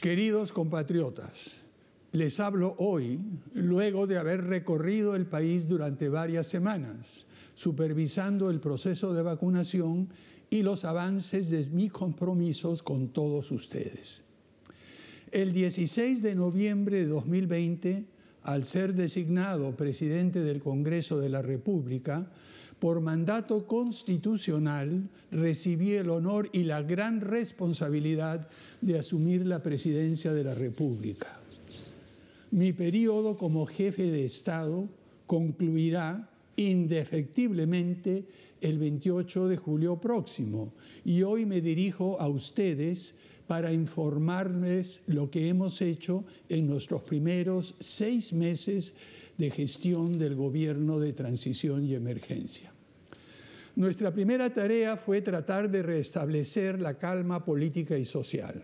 Queridos compatriotas, les hablo hoy luego de haber recorrido el país durante varias semanas, supervisando el proceso de vacunación y los avances de mis compromisos con todos ustedes. El 16 de noviembre de 2020, al ser designado presidente del Congreso de la República, por mandato constitucional, recibí el honor y la gran responsabilidad de asumir la presidencia de la República. Mi periodo como jefe de Estado concluirá indefectiblemente el 28 de julio próximo y hoy me dirijo a ustedes para informarles lo que hemos hecho en nuestros primeros seis meses de gestión del gobierno de transición y emergencia. Nuestra primera tarea fue tratar de restablecer la calma política y social.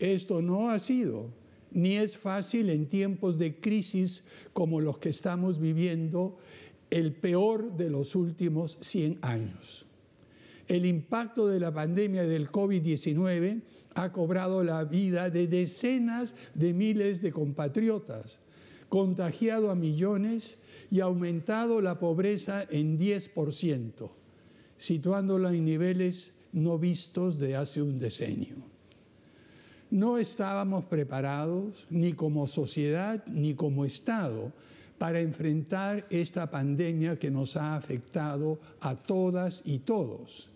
Esto no ha sido ni es fácil en tiempos de crisis como los que estamos viviendo, el peor de los últimos 100 años. El impacto de la pandemia del COVID-19 ha cobrado la vida de decenas de miles de compatriotas, contagiado a millones y aumentado la pobreza en 10%, situándola en niveles no vistos de hace un decenio. No estábamos preparados, ni como sociedad, ni como Estado, para enfrentar esta pandemia que nos ha afectado a todas y todos,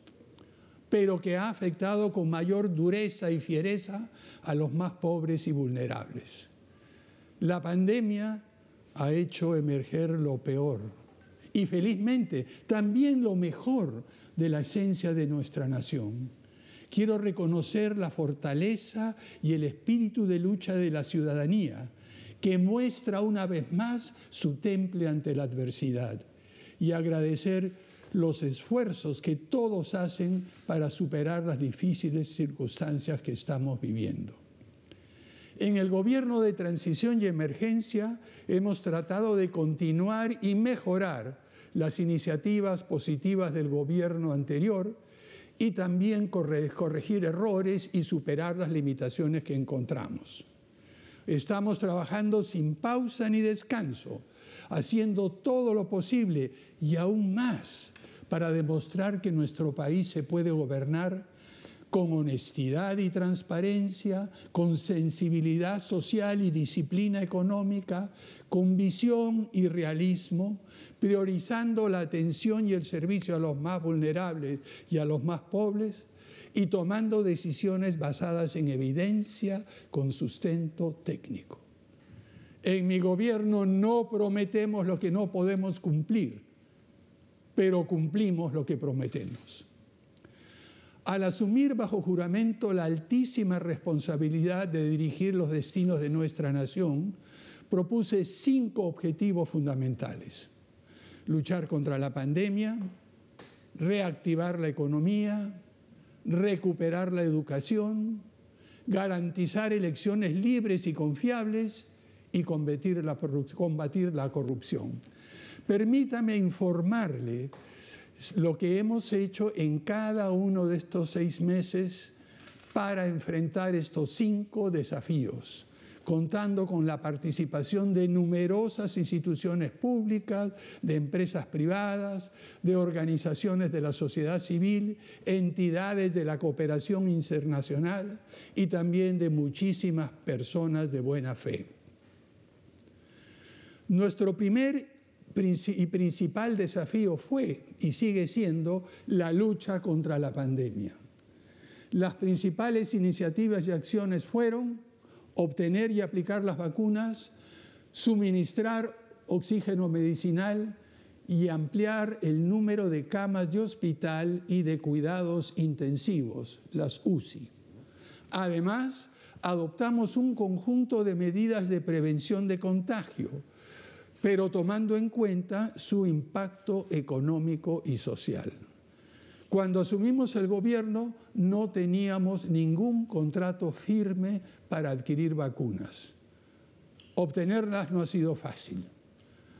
pero que ha afectado con mayor dureza y fiereza a los más pobres y vulnerables. La pandemia ha hecho emerger lo peor y felizmente también lo mejor de la esencia de nuestra nación. Quiero reconocer la fortaleza y el espíritu de lucha de la ciudadanía, que muestra una vez más su temple ante la adversidad, y agradecer los esfuerzos que todos hacen para superar las difíciles circunstancias que estamos viviendo. En el gobierno de transición y emergencia hemos tratado de continuar y mejorar las iniciativas positivas del gobierno anterior y también corregir errores y superar las limitaciones que encontramos. Estamos trabajando sin pausa ni descanso, haciendo todo lo posible y aún más para demostrar que nuestro país se puede gobernar con honestidad y transparencia, con sensibilidad social y disciplina económica, con visión y realismo, priorizando la atención y el servicio a los más vulnerables y a los más pobres, y tomando decisiones basadas en evidencia con sustento técnico. En mi gobierno no prometemos lo que no podemos cumplir, pero cumplimos lo que prometemos al asumir bajo juramento la altísima responsabilidad de dirigir los destinos de nuestra nación, propuse cinco objetivos fundamentales. Luchar contra la pandemia, reactivar la economía, recuperar la educación, garantizar elecciones libres y confiables y combatir la, corrupción. Permítame informarle lo que hemos hecho en cada uno de estos seis meses para enfrentar estos cinco desafíos, contando con la participación de numerosas instituciones públicas, de empresas privadas, de organizaciones de la sociedad civil, entidades de la cooperación internacional y también de muchísimas personas de buena fe. Nuestro primer y principal desafío fue y sigue siendo la lucha contra la pandemia. Las principales iniciativas y acciones fueron obtener y aplicar las vacunas, suministrar oxígeno medicinal y ampliar el número de camas de hospital y de cuidados intensivos, las UCI. Además, adoptamos un conjunto de medidas de prevención de contagio, pero tomando en cuenta su impacto económico y social. Cuando asumimos el gobierno no teníamos ningún contrato firme para adquirir vacunas. Obtenerlas no ha sido fácil.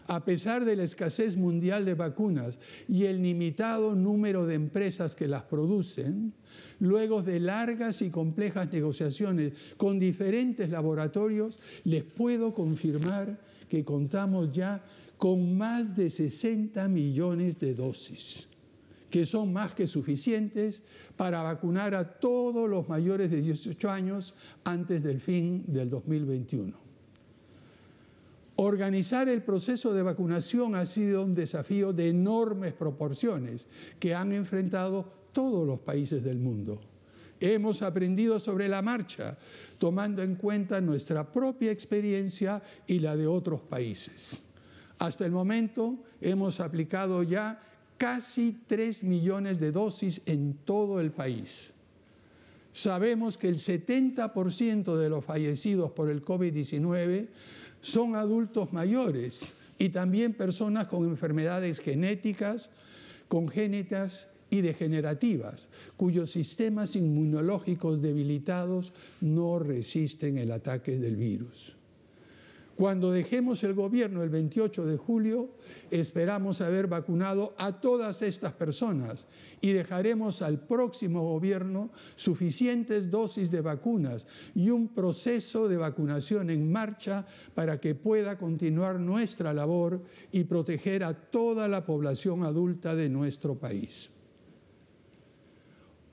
A pesar de la escasez mundial de vacunas y el limitado número de empresas que las producen, luego de largas y complejas negociaciones con diferentes laboratorios, les puedo confirmar que contamos ya con más de 60 millones de dosis, que son más que suficientes para vacunar a todos los mayores de 18 años antes del fin del 2021. Organizar el proceso de vacunación ha sido un desafío de enormes proporciones que han enfrentado todos los países del mundo. Hemos aprendido sobre la marcha, tomando en cuenta nuestra propia experiencia y la de otros países. Hasta el momento hemos aplicado ya casi 3 millones de dosis en todo el país. Sabemos que el 70% de los fallecidos por el COVID-19 son adultos mayores y también personas con enfermedades genéticas, congénitas y degenerativas, cuyos sistemas inmunológicos debilitados no resisten el ataque del virus. Cuando dejemos el gobierno el 28 de julio, esperamos haber vacunado a todas estas personas y dejaremos al próximo gobierno suficientes dosis de vacunas y un proceso de vacunación en marcha para que pueda continuar nuestra labor y proteger a toda la población adulta de nuestro país.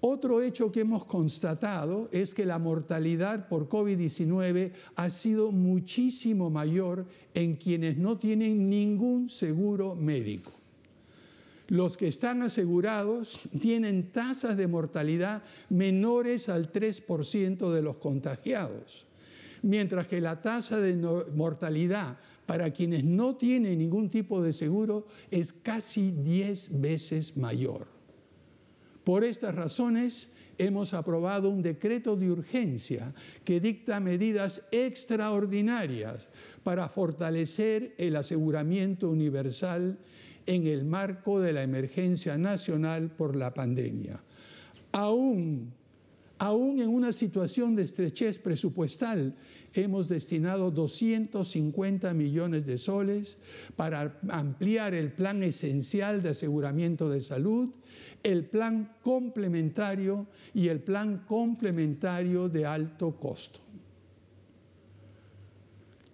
Otro hecho que hemos constatado es que la mortalidad por COVID-19 ha sido muchísimo mayor en quienes no tienen ningún seguro médico. Los que están asegurados tienen tasas de mortalidad menores al 3% de los contagiados, mientras que la tasa de mortalidad para quienes no tienen ningún tipo de seguro es casi 10 veces mayor. Por estas razones hemos aprobado un decreto de urgencia que dicta medidas extraordinarias para fortalecer el aseguramiento universal en el marco de la emergencia nacional por la pandemia. Aún, aún en una situación de estrechez presupuestal hemos destinado 250 millones de soles para ampliar el plan esencial de aseguramiento de salud, el plan complementario y el plan complementario de alto costo.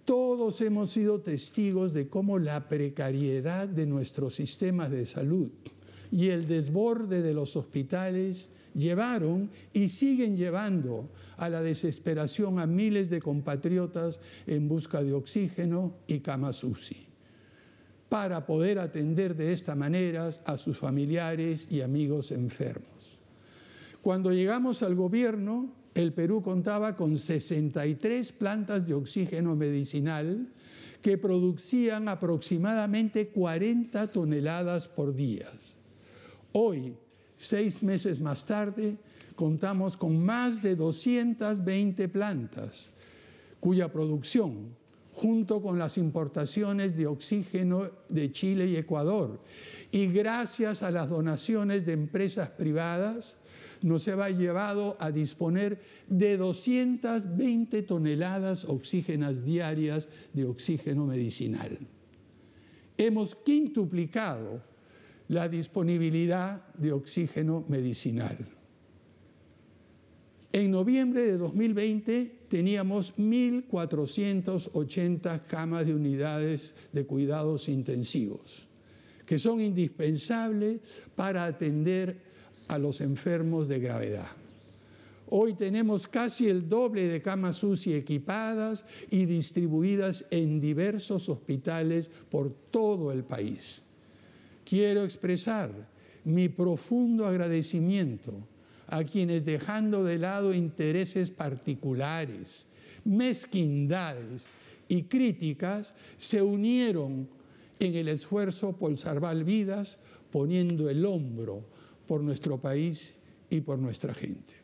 Todos hemos sido testigos de cómo la precariedad de nuestros sistemas de salud y el desborde de los hospitales llevaron y siguen llevando a la desesperación a miles de compatriotas en busca de oxígeno y camas UCI para poder atender de esta manera a sus familiares y amigos enfermos. Cuando llegamos al gobierno, el Perú contaba con 63 plantas de oxígeno medicinal que producían aproximadamente 40 toneladas por día. Hoy, Seis meses más tarde, contamos con más de 220 plantas, cuya producción, junto con las importaciones de oxígeno de Chile y Ecuador, y gracias a las donaciones de empresas privadas, nos ha llevado a disponer de 220 toneladas oxígenas diarias de oxígeno medicinal. Hemos quintuplicado la disponibilidad de oxígeno medicinal. En noviembre de 2020 teníamos 1.480 camas de unidades de cuidados intensivos, que son indispensables para atender a los enfermos de gravedad. Hoy tenemos casi el doble de camas UCI equipadas y distribuidas en diversos hospitales por todo el país quiero expresar mi profundo agradecimiento a quienes dejando de lado intereses particulares, mezquindades y críticas, se unieron en el esfuerzo por salvar vidas, poniendo el hombro por nuestro país y por nuestra gente.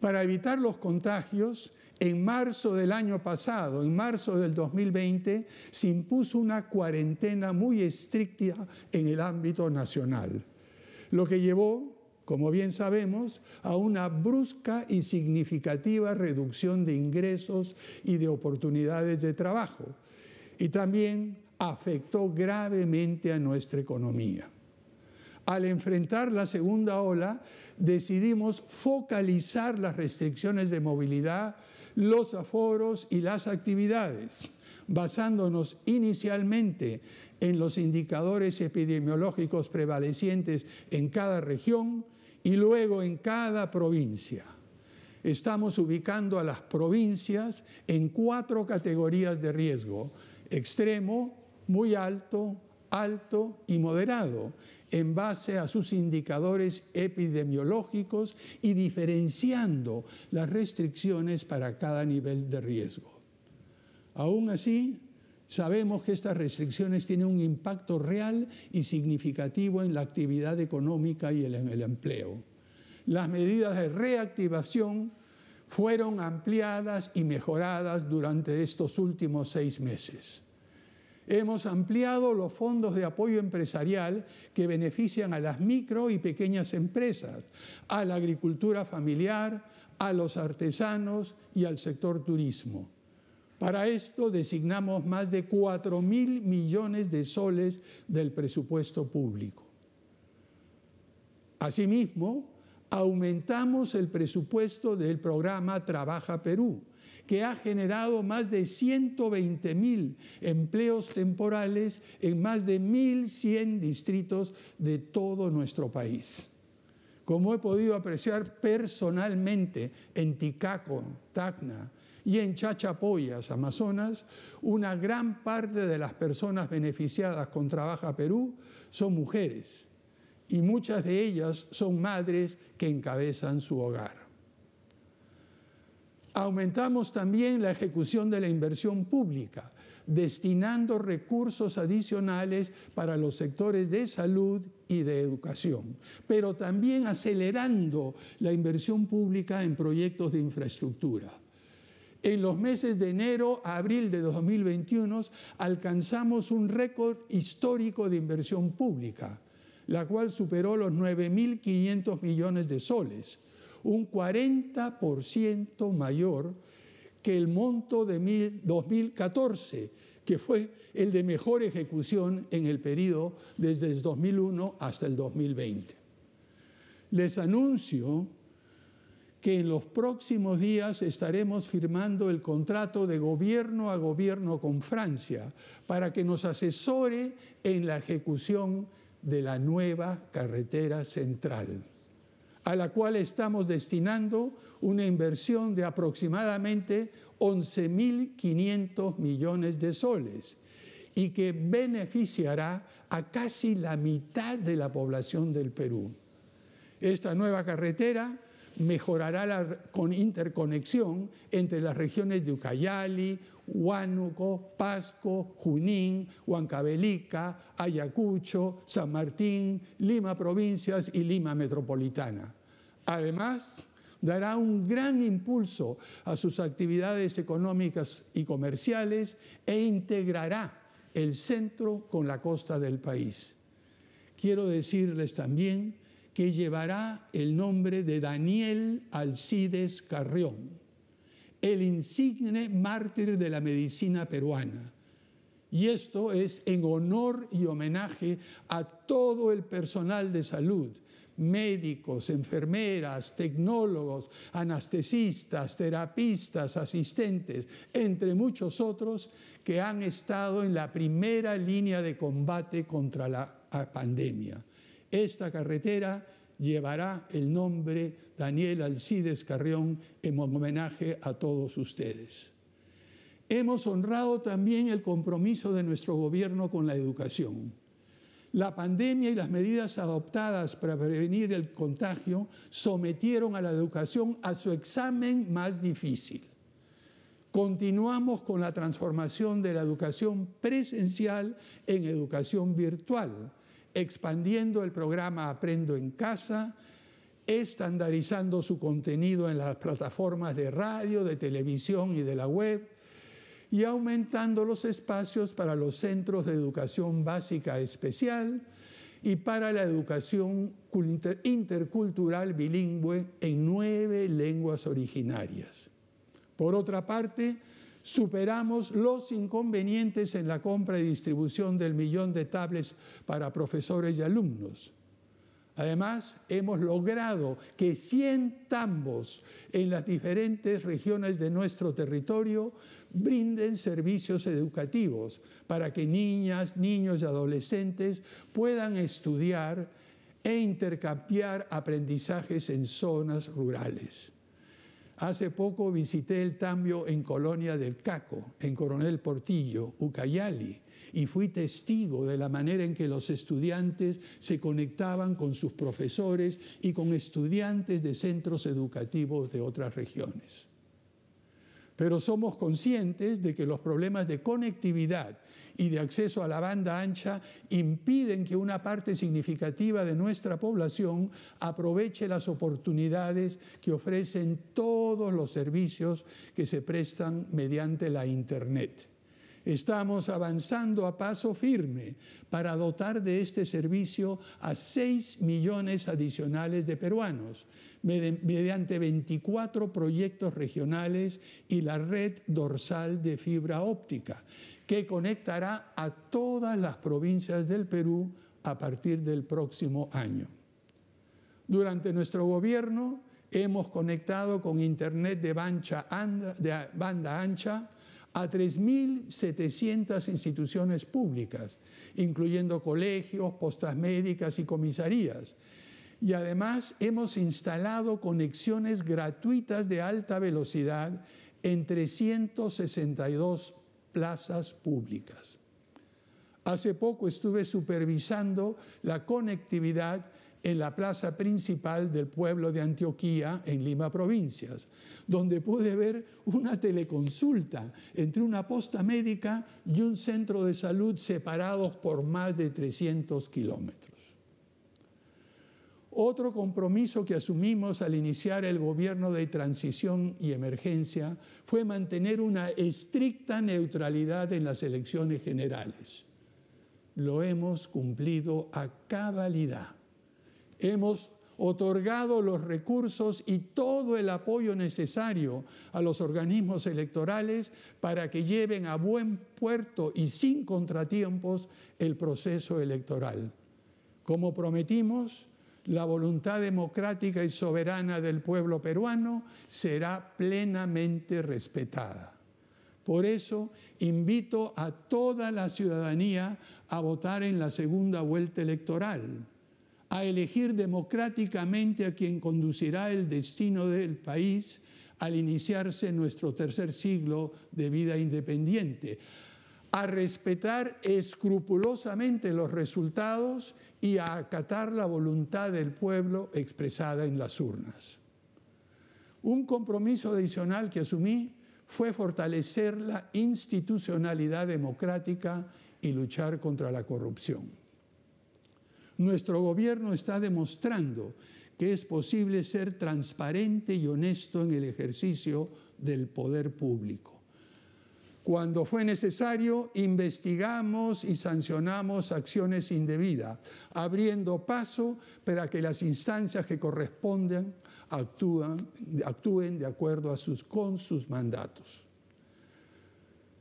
Para evitar los contagios, en marzo del año pasado, en marzo del 2020, se impuso una cuarentena muy estricta en el ámbito nacional, lo que llevó, como bien sabemos, a una brusca y significativa reducción de ingresos y de oportunidades de trabajo, y también afectó gravemente a nuestra economía. Al enfrentar la segunda ola, decidimos focalizar las restricciones de movilidad los aforos y las actividades, basándonos inicialmente en los indicadores epidemiológicos prevalecientes en cada región y luego en cada provincia. Estamos ubicando a las provincias en cuatro categorías de riesgo, extremo, muy alto, alto y moderado, en base a sus indicadores epidemiológicos y diferenciando las restricciones para cada nivel de riesgo. Aún así, sabemos que estas restricciones tienen un impacto real y significativo en la actividad económica y en el empleo. Las medidas de reactivación fueron ampliadas y mejoradas durante estos últimos seis meses. Hemos ampliado los fondos de apoyo empresarial que benefician a las micro y pequeñas empresas, a la agricultura familiar, a los artesanos y al sector turismo. Para esto designamos más de 4 mil millones de soles del presupuesto público. Asimismo, aumentamos el presupuesto del programa Trabaja Perú, que ha generado más de 120.000 empleos temporales en más de 1.100 distritos de todo nuestro país. Como he podido apreciar personalmente en Ticaco, Tacna, y en Chachapoyas, Amazonas, una gran parte de las personas beneficiadas con Trabaja Perú son mujeres y muchas de ellas son madres que encabezan su hogar. Aumentamos también la ejecución de la inversión pública, destinando recursos adicionales para los sectores de salud y de educación, pero también acelerando la inversión pública en proyectos de infraestructura. En los meses de enero a abril de 2021 alcanzamos un récord histórico de inversión pública, la cual superó los 9.500 millones de soles un 40% mayor que el monto de 2014, que fue el de mejor ejecución en el periodo desde el 2001 hasta el 2020. Les anuncio que en los próximos días estaremos firmando el contrato de gobierno a gobierno con Francia para que nos asesore en la ejecución de la nueva carretera central a la cual estamos destinando una inversión de aproximadamente 11.500 millones de soles y que beneficiará a casi la mitad de la población del Perú. Esta nueva carretera mejorará la con interconexión entre las regiones de Ucayali, Huánuco, Pasco, Junín, Huancavelica, Ayacucho, San Martín, Lima Provincias y Lima Metropolitana. Además, dará un gran impulso a sus actividades económicas y comerciales e integrará el centro con la costa del país. Quiero decirles también que llevará el nombre de Daniel Alcides Carrión, el insigne mártir de la medicina peruana. Y esto es en honor y homenaje a todo el personal de salud médicos, enfermeras, tecnólogos, anestesistas, terapistas, asistentes, entre muchos otros que han estado en la primera línea de combate contra la pandemia. Esta carretera llevará el nombre Daniel Alcides Carrión en homenaje a todos ustedes. Hemos honrado también el compromiso de nuestro gobierno con la educación la pandemia y las medidas adoptadas para prevenir el contagio sometieron a la educación a su examen más difícil. Continuamos con la transformación de la educación presencial en educación virtual, expandiendo el programa Aprendo en Casa, estandarizando su contenido en las plataformas de radio, de televisión y de la web, y aumentando los espacios para los centros de educación básica especial y para la educación intercultural bilingüe en nueve lenguas originarias. Por otra parte, superamos los inconvenientes en la compra y distribución del millón de tablets para profesores y alumnos Además, hemos logrado que 100 tambos en las diferentes regiones de nuestro territorio brinden servicios educativos para que niñas, niños y adolescentes puedan estudiar e intercambiar aprendizajes en zonas rurales. Hace poco visité el tambio en Colonia del Caco, en Coronel Portillo, Ucayali, y fui testigo de la manera en que los estudiantes se conectaban con sus profesores y con estudiantes de centros educativos de otras regiones. Pero somos conscientes de que los problemas de conectividad y de acceso a la banda ancha impiden que una parte significativa de nuestra población aproveche las oportunidades que ofrecen todos los servicios que se prestan mediante la Internet. Estamos avanzando a paso firme para dotar de este servicio a 6 millones adicionales de peruanos mediante 24 proyectos regionales y la red dorsal de fibra óptica que conectará a todas las provincias del Perú a partir del próximo año. Durante nuestro gobierno hemos conectado con Internet de, de banda ancha a 3.700 instituciones públicas, incluyendo colegios, postas médicas y comisarías. Y además hemos instalado conexiones gratuitas de alta velocidad en 362 plazas públicas. Hace poco estuve supervisando la conectividad en la plaza principal del pueblo de Antioquía, en Lima Provincias, donde pude ver una teleconsulta entre una posta médica y un centro de salud separados por más de 300 kilómetros. Otro compromiso que asumimos al iniciar el gobierno de transición y emergencia fue mantener una estricta neutralidad en las elecciones generales. Lo hemos cumplido a cabalidad Hemos otorgado los recursos y todo el apoyo necesario a los organismos electorales para que lleven a buen puerto y sin contratiempos el proceso electoral. Como prometimos, la voluntad democrática y soberana del pueblo peruano será plenamente respetada. Por eso invito a toda la ciudadanía a votar en la segunda vuelta electoral a elegir democráticamente a quien conducirá el destino del país al iniciarse nuestro tercer siglo de vida independiente, a respetar escrupulosamente los resultados y a acatar la voluntad del pueblo expresada en las urnas. Un compromiso adicional que asumí fue fortalecer la institucionalidad democrática y luchar contra la corrupción. Nuestro gobierno está demostrando que es posible ser transparente y honesto en el ejercicio del poder público. Cuando fue necesario, investigamos y sancionamos acciones indebidas, abriendo paso para que las instancias que corresponden actúen de acuerdo a sus, con sus mandatos.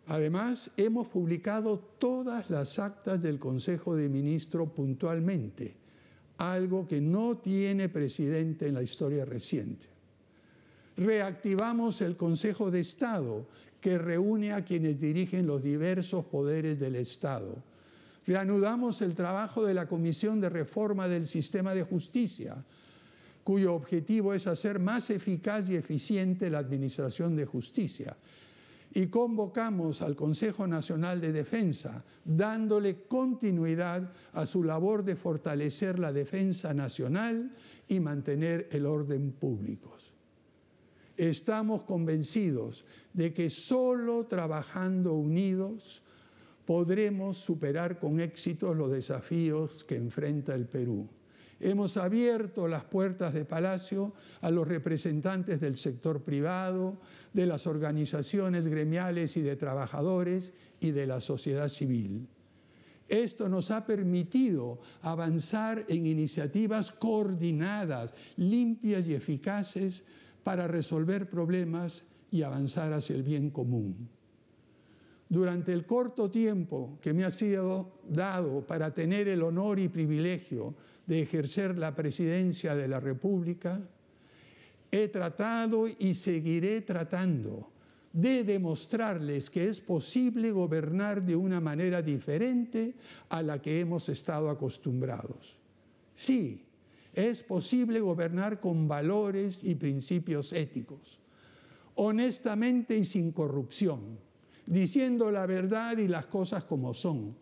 Además, hemos publicado todas las actas del Consejo de Ministros puntualmente, algo que no tiene presidente en la historia reciente. Reactivamos el Consejo de Estado, que reúne a quienes dirigen los diversos poderes del Estado. Reanudamos el trabajo de la Comisión de Reforma del Sistema de Justicia, cuyo objetivo es hacer más eficaz y eficiente la administración de justicia y convocamos al Consejo Nacional de Defensa, dándole continuidad a su labor de fortalecer la defensa nacional y mantener el orden público. Estamos convencidos de que solo trabajando unidos podremos superar con éxito los desafíos que enfrenta el Perú. Hemos abierto las puertas de Palacio a los representantes del sector privado, de las organizaciones gremiales y de trabajadores y de la sociedad civil. Esto nos ha permitido avanzar en iniciativas coordinadas, limpias y eficaces para resolver problemas y avanzar hacia el bien común. Durante el corto tiempo que me ha sido dado para tener el honor y privilegio de ejercer la presidencia de la República, he tratado y seguiré tratando de demostrarles que es posible gobernar de una manera diferente a la que hemos estado acostumbrados. Sí, es posible gobernar con valores y principios éticos, honestamente y sin corrupción, diciendo la verdad y las cosas como son,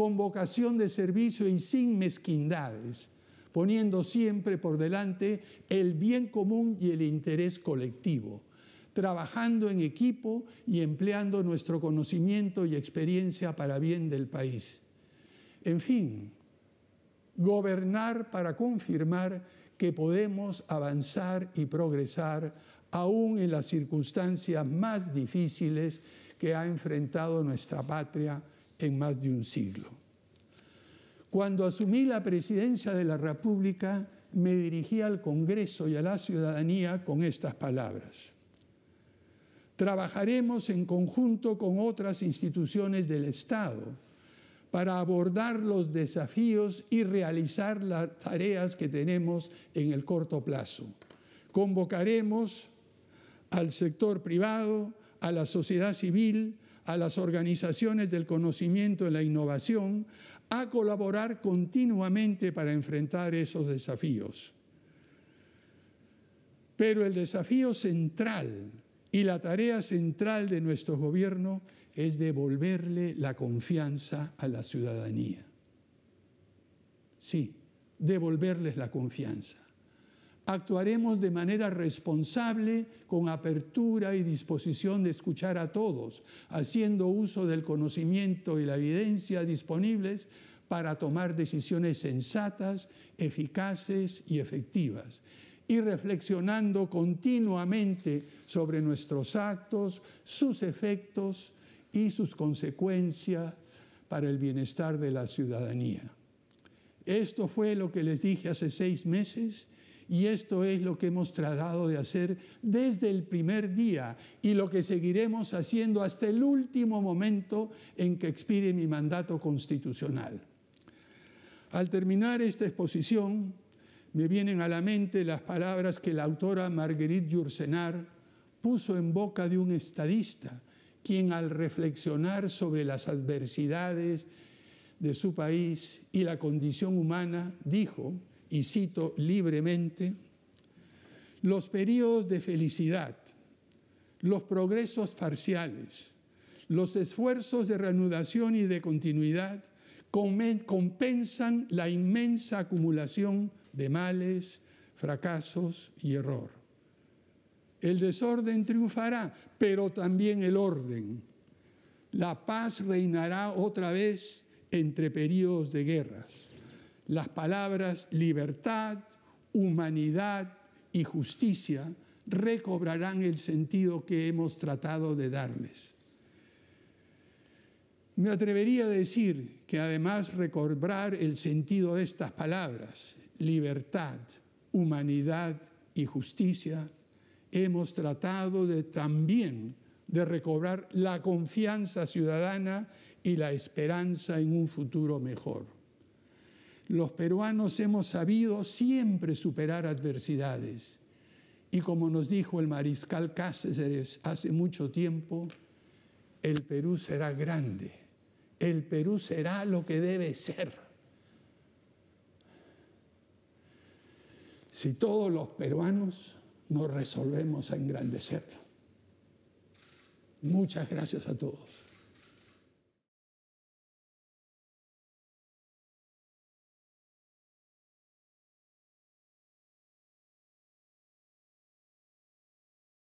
con vocación de servicio y sin mezquindades, poniendo siempre por delante el bien común y el interés colectivo, trabajando en equipo y empleando nuestro conocimiento y experiencia para bien del país. En fin, gobernar para confirmar que podemos avanzar y progresar aún en las circunstancias más difíciles que ha enfrentado nuestra patria en más de un siglo. Cuando asumí la presidencia de la República, me dirigí al Congreso y a la ciudadanía con estas palabras. Trabajaremos en conjunto con otras instituciones del Estado para abordar los desafíos y realizar las tareas que tenemos en el corto plazo. Convocaremos al sector privado, a la sociedad civil, a las organizaciones del conocimiento y la innovación a colaborar continuamente para enfrentar esos desafíos. Pero el desafío central y la tarea central de nuestro gobierno es devolverle la confianza a la ciudadanía. Sí, devolverles la confianza actuaremos de manera responsable, con apertura y disposición de escuchar a todos, haciendo uso del conocimiento y la evidencia disponibles para tomar decisiones sensatas, eficaces y efectivas y reflexionando continuamente sobre nuestros actos, sus efectos y sus consecuencias para el bienestar de la ciudadanía. Esto fue lo que les dije hace seis meses y esto es lo que hemos tratado de hacer desde el primer día y lo que seguiremos haciendo hasta el último momento en que expire mi mandato constitucional. Al terminar esta exposición, me vienen a la mente las palabras que la autora Marguerite Yourcenar puso en boca de un estadista, quien al reflexionar sobre las adversidades de su país y la condición humana, dijo, y cito libremente, los periodos de felicidad, los progresos parciales, los esfuerzos de reanudación y de continuidad compensan la inmensa acumulación de males, fracasos y error. El desorden triunfará, pero también el orden. La paz reinará otra vez entre periodos de guerras las palabras libertad, humanidad y justicia recobrarán el sentido que hemos tratado de darles. Me atrevería a decir que además recobrar el sentido de estas palabras, libertad, humanidad y justicia, hemos tratado de también de recobrar la confianza ciudadana y la esperanza en un futuro mejor los peruanos hemos sabido siempre superar adversidades. Y como nos dijo el mariscal Cáceres hace mucho tiempo, el Perú será grande, el Perú será lo que debe ser. Si todos los peruanos nos resolvemos a engrandecerlo. Muchas gracias a todos.